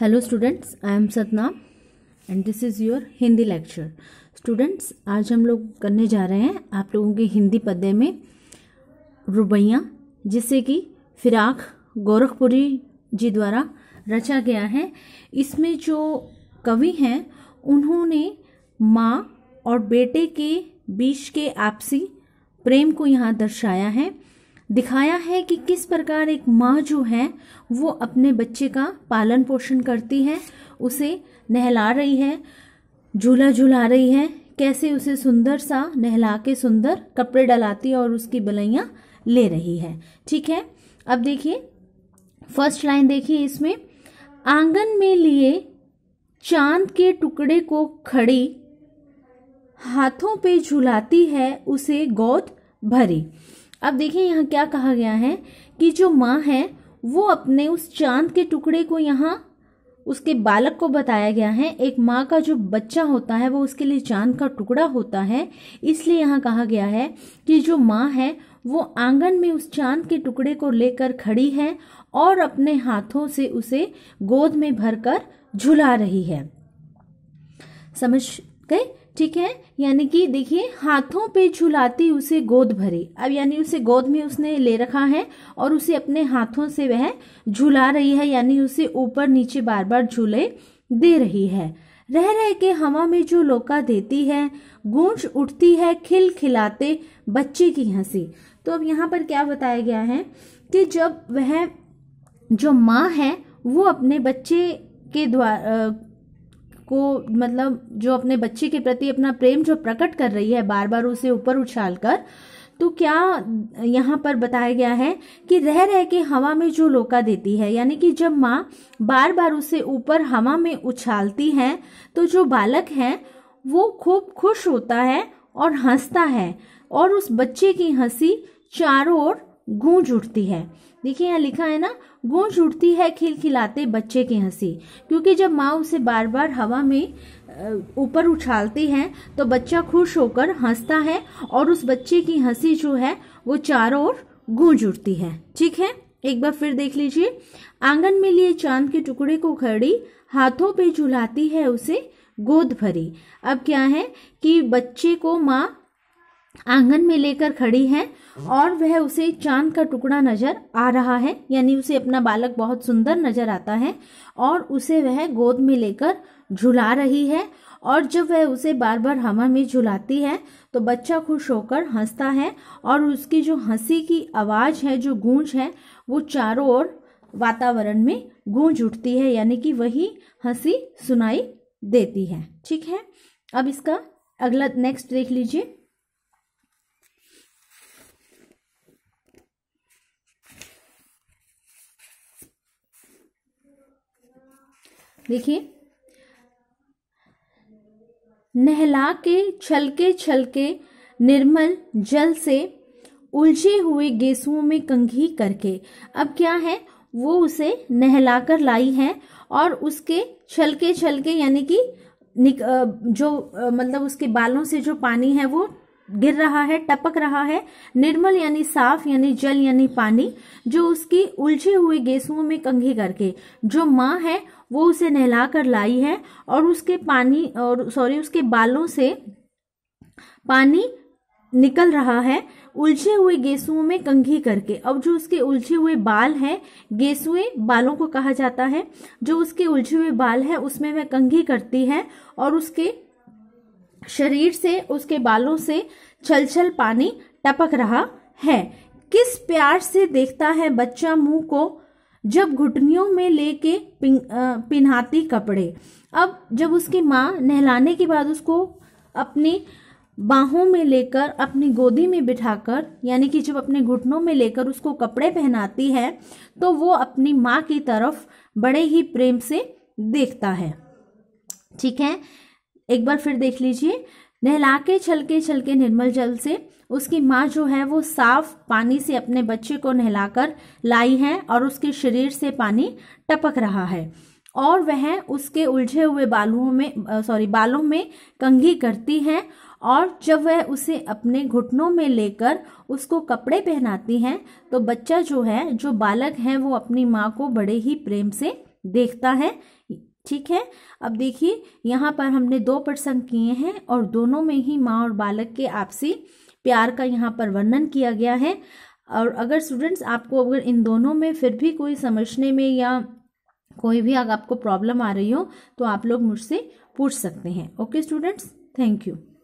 hello students I am Satnam and this is your Hindi lecture students आज हम लोग करने जा रहे हैं आप लोगों के हिंदी पद्य में रुबैया जिसे कि फिराक गोरखपुरी जी द्वारा रचा गया है इसमें जो कवि हैं उन्होंने माँ और बेटे के बीच के आपसी प्रेम को यहाँ दर्शाया है दिखाया है कि किस प्रकार एक माँ जो है वो अपने बच्चे का पालन पोषण करती है उसे नहला रही है झूला झूला रही है कैसे उसे सुंदर सा नहला के सुंदर कपड़े डलाती है और उसकी बलैयाँ ले रही है ठीक है अब देखिए फर्स्ट लाइन देखिए इसमें आंगन में लिए चांद के टुकड़े को खड़ी हाथों पे झुलाती है उसे गोद भरी अब देखिए यहाँ क्या कहा गया है कि जो माँ है वो अपने उस चांद के टुकड़े को यहाँ उसके बालक को बताया गया है एक माँ का जो बच्चा होता है वो उसके लिए चांद का टुकड़ा होता है इसलिए यहाँ कहा गया है कि जो माँ है वो आंगन में उस चांद के टुकड़े को लेकर खड़ी है और अपने हाथों से उसे गोद में भरकर झुला रही है समझ गए ठीक है यानी कि देखिए हाथों पे झुलाती उसे गोद भरी अब यानी उसे गोद में उसने ले रखा है और उसे अपने हाथों से वह झुला रही है यानी उसे ऊपर नीचे बार बार झूले दे रही है रह रहे के हवा में जो लोका देती है गूंज उठती है खिल खिलाते बच्चे की हंसी तो अब यहाँ पर क्या बताया गया है कि जब वह जो माँ है वो अपने बच्चे के द्वारा को मतलब जो अपने बच्चे के प्रति अपना प्रेम जो प्रकट कर रही है बार बार उसे ऊपर उछाल कर तो क्या यहाँ पर बताया गया है कि रह रह के हवा में जो लोका देती है यानी कि जब माँ बार बार उसे ऊपर हवा में उछालती है तो जो बालक है वो खूब खुश होता है और हंसता है और उस बच्चे की हंसी चारों ओर गूंज उठती है देखिए यहाँ लिखा है ना गूंज उठती है खिलखिलाते बच्चे की हंसी क्योंकि जब माँ उसे बार बार हवा में ऊपर उछालती है तो बच्चा खुश होकर हंसता है और उस बच्चे की हंसी जो है वो चारों ओर गूंज उठती है ठीक है एक बार फिर देख लीजिए आंगन में लिए चांद के टुकड़े को खड़ी हाथों पे झुलाती है उसे गोद भरी अब क्या है कि बच्चे को माँ आंगन में लेकर खड़ी है और वह उसे चांद का टुकड़ा नजर आ रहा है यानी उसे अपना बालक बहुत सुंदर नजर आता है और उसे वह गोद में लेकर झुला रही है और जब वह उसे बार बार हवा में झुलाती है तो बच्चा खुश होकर हंसता है और उसकी जो हंसी की आवाज़ है जो गूंज है वो चारों ओर वातावरण में गूंज उठती है यानी कि वही हंसी सुनाई देती है ठीक है अब इसका अगला नेक्स्ट देख लीजिए देखिए नहला के छलके छलके निर्मल जल से उलझे हुए गेसुओं में कंघी करके अब क्या है वो उसे नहलाकर लाई है और उसके छलके छलके यानी कि जो मतलब उसके बालों से जो पानी है वो गिर रहा है टपक रहा है निर्मल यानी साफ यानी जल यानी पानी जो उसकी उलझे हुए गेसुओं में कंघी करके जो माँ है वो उसे नहला कर लाई है और उसके पानी और सॉरी उसके बालों से पानी निकल रहा है उलझे हुए गेसुओं में कंघी करके अब जो उसके उलझे हुए बाल हैं गेसुए बालों को कहा जाता है जो उसके उलझे हुए बाल है उसमें वह कंघी करती है और उसके शरीर से उसके बालों से छल छल पानी टपक रहा है किस प्यार से देखता है बच्चा मुंह को जब घुटनियों में लेके पिन्हाती कपड़े अब जब उसकी माँ नहलाने के बाद उसको अपनी बाहों में लेकर अपनी गोदी में बिठाकर यानी कि जब अपने घुटनों में लेकर उसको कपड़े पहनाती है तो वो अपनी माँ की तरफ बड़े ही प्रेम से देखता है ठीक है एक बार फिर देख लीजिए नहला के छलके छलके निर्मल जल से उसकी माँ जो है वो साफ पानी से अपने बच्चे को नहलाकर लाई है और उसके शरीर से पानी टपक रहा है और वह उसके उलझे हुए बालुओं में सॉरी बालों में कंघी करती है और जब वह उसे अपने घुटनों में लेकर उसको कपड़े पहनाती हैं तो बच्चा जो है जो बालक है वो अपनी माँ को बड़े ही प्रेम से देखता है ठीक है अब देखिए यहाँ पर हमने दो प्रसंग किए हैं और दोनों में ही माँ और बालक के आपसी प्यार का यहाँ पर वर्णन किया गया है और अगर स्टूडेंट्स आपको अगर इन दोनों में फिर भी कोई समझने में या कोई भी अगर आपको प्रॉब्लम आ रही हो तो आप लोग मुझसे पूछ सकते हैं ओके स्टूडेंट्स थैंक यू